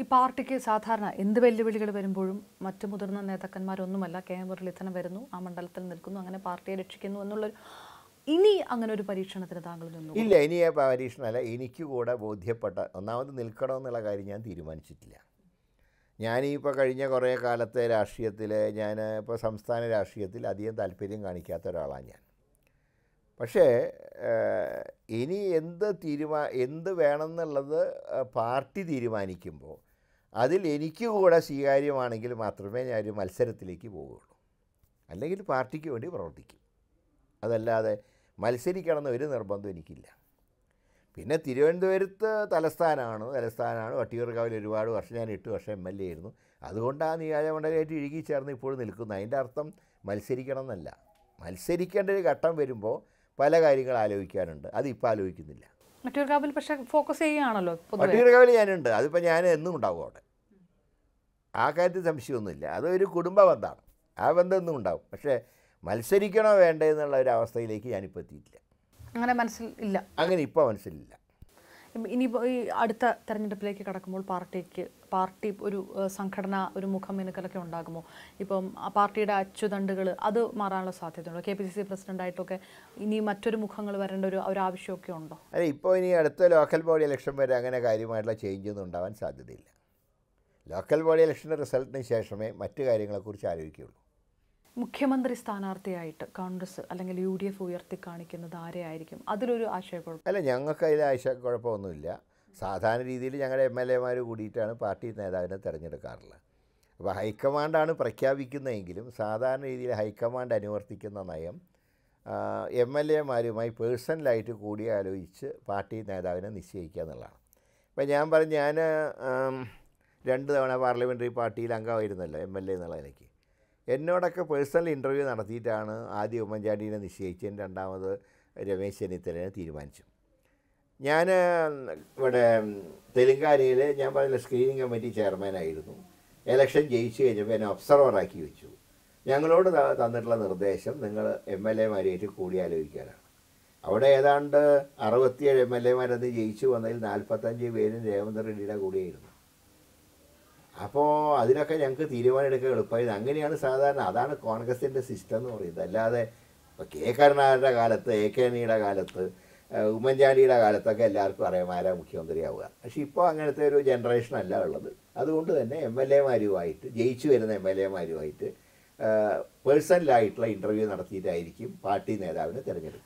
ഈ പാർട്ടിക്ക് സാധാരണ എന്ത് വെല്ലുവിളികൾ വരുമ്പോഴും മറ്റു മുതിർന്ന നേതാക്കന്മാരൊന്നുമല്ല കെ മുരളീധരൻ വരുന്നു ആ മണ്ഡലത്തിൽ നിൽക്കുന്നു അങ്ങനെ പാർട്ടിയെ രക്ഷിക്കുന്നു എന്നുള്ളൊരു ഇനി അങ്ങനെ ഒരു പരീക്ഷണത്തിന് താങ്കൾ നിന്നു ഇല്ല ഇനി ആ പരീക്ഷണമല്ല എനിക്ക് കൂടെ ബോധ്യപ്പെട്ട ഒന്നാമത് നിൽക്കണമെന്നുള്ള കാര്യം ഞാൻ തീരുമാനിച്ചിട്ടില്ല ഞാനിപ്പോൾ കഴിഞ്ഞ കുറേ കാലത്തെ രാഷ്ട്രീയത്തിൽ ഞാൻ ഇപ്പോൾ സംസ്ഥാന രാഷ്ട്രീയത്തിൽ അധികം താല്പര്യം കാണിക്കാത്ത ഒരാളാണ് ഞാൻ പക്ഷേ ഇനി എന്ത് തീരുമാ എന്ത് വേണമെന്നുള്ളത് പാർട്ടി തീരുമാനിക്കുമ്പോൾ അതിൽ എനിക്ക് കൂടെ സ്വീകാര്യമാണെങ്കിൽ മാത്രമേ ഞാൻ ഒരു മത്സരത്തിലേക്ക് പോവുകയുള്ളൂ അല്ലെങ്കിൽ പാർട്ടിക്ക് വേണ്ടി പ്രവർത്തിക്കും അതല്ലാതെ മത്സരിക്കണമെന്ന് ഒരു നിർബന്ധം എനിക്കില്ല പിന്നെ തിരുവനന്തപുരത്ത് തലസ്ഥാനമാണ് തലസ്ഥാനമാണ് വട്ടിയൂർക്കാവിൽ ഒരുപാട് വർഷം ഞാൻ എട്ട് വർഷം എം എൽ എ ആയിരുന്നു അതുകൊണ്ട് ആ നിയോജകമണ്ഡലമായിട്ട് ഇഴുകി ചേർന്ന് ഇപ്പോഴും നിൽക്കുന്നു അതിൻ്റെ അർത്ഥം മത്സരിക്കണം എന്നല്ല മത്സരിക്കേണ്ട ഒരു ഘട്ടം വരുമ്പോൾ പല കാര്യങ്ങൾ ആലോചിക്കാനുണ്ട് അതിപ്പോൾ ആലോചിക്കുന്നില്ല വട്ടിയൂർക്കാവിൽ ഫോക്കസ് ഞാനുണ്ട് അതിപ്പോൾ ഞാൻ എന്നും ഉണ്ടാവും അവിടെ ആ കാര്യത്തിൽ സംശയമൊന്നുമില്ല അതൊരു കുടുംബ ബന്ധമാണ് ആ ബന്ധം എന്നും ഉണ്ടാവും പക്ഷേ മത്സരിക്കണോ വേണ്ടേ എന്നുള്ള ഒരു അവസ്ഥയിലേക്ക് ഞാനിപ്പോൾ എത്തിയിട്ടില്ല അങ്ങനെ മനസ്സിലില്ല അങ്ങനെ ഇപ്പോൾ മനസ്സിലില്ല ഇനി ഈ അടുത്ത തെരഞ്ഞെടുപ്പിലേക്ക് കടക്കുമ്പോൾ പാർട്ടിക്ക് പാർട്ടി ഒരു സംഘടന ഒരു മുഖം മിനുക്കലൊക്കെ ഉണ്ടാകുമോ ഇപ്പം പാർട്ടിയുടെ അച്ചുതണ്ടുകൾ അത് മാറാനുള്ള സാധ്യതയുണ്ടോ കെ പി സി സി പ്രസിഡന്റായിട്ടൊക്കെ ഇനി മറ്റൊരു മുഖങ്ങൾ വരേണ്ട ഒരു ഒരു ആവശ്യമൊക്കെ ഉണ്ടോ അല്ല ഇപ്പോൾ ഇനി അടുത്ത ലോക്കൽ ബോഡി ഇലക്ഷൻ വരെ അങ്ങനെ കാര്യമായിട്ടുള്ള ചേഞ്ച് ഒന്നും ഉണ്ടാവാൻ സാധ്യതയില്ല ലോക്കൽ ബോഡി ഇലക്ഷൻ്റെ റിസൾട്ടിന് ശേഷമേ മറ്റു കാര്യങ്ങളെക്കുറിച്ച് ആലോചിക്കുകയുള്ളൂ മുഖ്യമന്ത്രി സ്ഥാനാർത്ഥിയായിട്ട് കോൺഗ്രസ് അല്ലെങ്കിൽ യു ഡി എഫ് ഉയർത്തി കാണിക്കുന്നത് ആരെയായിരിക്കും അതിലൊരു ആശയക്കുഴപ്പം അല്ല ഞങ്ങൾക്ക് അതിൽ ആശയക്കുഴപ്പമൊന്നുമില്ല സാധാരണ രീതിയിൽ ഞങ്ങളുടെ എം എൽ എമാർ കൂടിയിട്ടാണ് പാർട്ടി നേതാവിനെ തിരഞ്ഞെടുക്കാറുള്ളത് അപ്പോൾ ഹൈക്കമാൻഡാണ് പ്രഖ്യാപിക്കുന്നതെങ്കിലും സാധാരണ രീതിയിൽ ഹൈക്കമാൻഡ് അനുവർത്തിക്കുന്ന നയം എം എൽ എമാരുമായി പേഴ്സണലായിട്ട് കൂടി ആലോചിച്ച് പാർട്ടി നേതാവിനെ നിശ്ചയിക്കുക എന്നുള്ളതാണ് അപ്പോൾ ഞാൻ പറഞ്ഞു ഞാൻ രണ്ട് തവണ പാർലമെൻ്ററി പാർട്ടിയിൽ അംഗമായിരുന്നല്ലോ എം എൽ എ എന്നുള്ള നിലയ്ക്ക് എന്നോടൊക്കെ പേഴ്സണൽ ഇൻ്റർവ്യൂ നടത്തിയിട്ടാണ് ആദ്യം ഉമ്മൻചാണ്ടിനെ നിശ്ചയിച്ചു രണ്ടാമത് രമേശ് ചെന്നിത്തലനെ തീരുമാനിച്ചു ഞാൻ ഇവിടെ തെലുങ്കാനയിൽ ഞാൻ പറഞ്ഞ സ്ക്രീനിങ് കമ്മിറ്റി ചെയർമാനായിരുന്നു എലക്ഷൻ ജയിച്ചു കഴിഞ്ഞപ്പോൾ എന്നെ ഒബ്സർവറാക്കി വെച്ചു ഞങ്ങളോട് തന്നിട്ടുള്ള നിർദ്ദേശം നിങ്ങൾ എം എൽ എമാരുമായിട്ട് കൂടിയാലോചിക്കാനാണ് അവിടെ ഏതാണ്ട് അറുപത്തിയേഴ് എം എൽ എമാരത് ജയിച്ചു വന്നതിൽ നാൽപ്പത്തഞ്ച് പേരും രേവന്ത് റെഡ്ഡിയുടെ കൂടിയായിരുന്നു അപ്പോൾ അതിനൊക്കെ ഞങ്ങൾക്ക് തീരുമാനമെടുക്കാൻ എളുപ്പമായിരുന്നു അങ്ങനെയാണ് സാധാരണ അതാണ് കോൺഗ്രസിൻ്റെ സിസ്റ്റം എന്ന് പറയുന്നത് അല്ലാതെ ഇപ്പോൾ കെ കരുണാകരൻ്റെ കാലത്ത് എ കെ അണിയുടെ കാലത്ത് ഉമ്മൻചാണ്ടിയുടെ കാലത്തൊക്കെ എല്ലാവർക്കും അറിയാം ആരാ മുഖ്യമന്ത്രിയാവുക പക്ഷേ ഇപ്പോൾ അങ്ങനത്തെ ഒരു ജനറേഷൻ അല്ല ഉള്ളത് അതുകൊണ്ട് തന്നെ എം എൽ എമാരുമായിട്ട് ജയിച്ചു വരുന്ന എം എൽ എമാരുമായിട്ട് പേഴ്സണലായിട്ടുള്ള ഇൻ്റർവ്യൂ നടത്തിയിട്ടായിരിക്കും പാർട്ടി നേതാവിനെ തിരഞ്ഞെടുക്കുക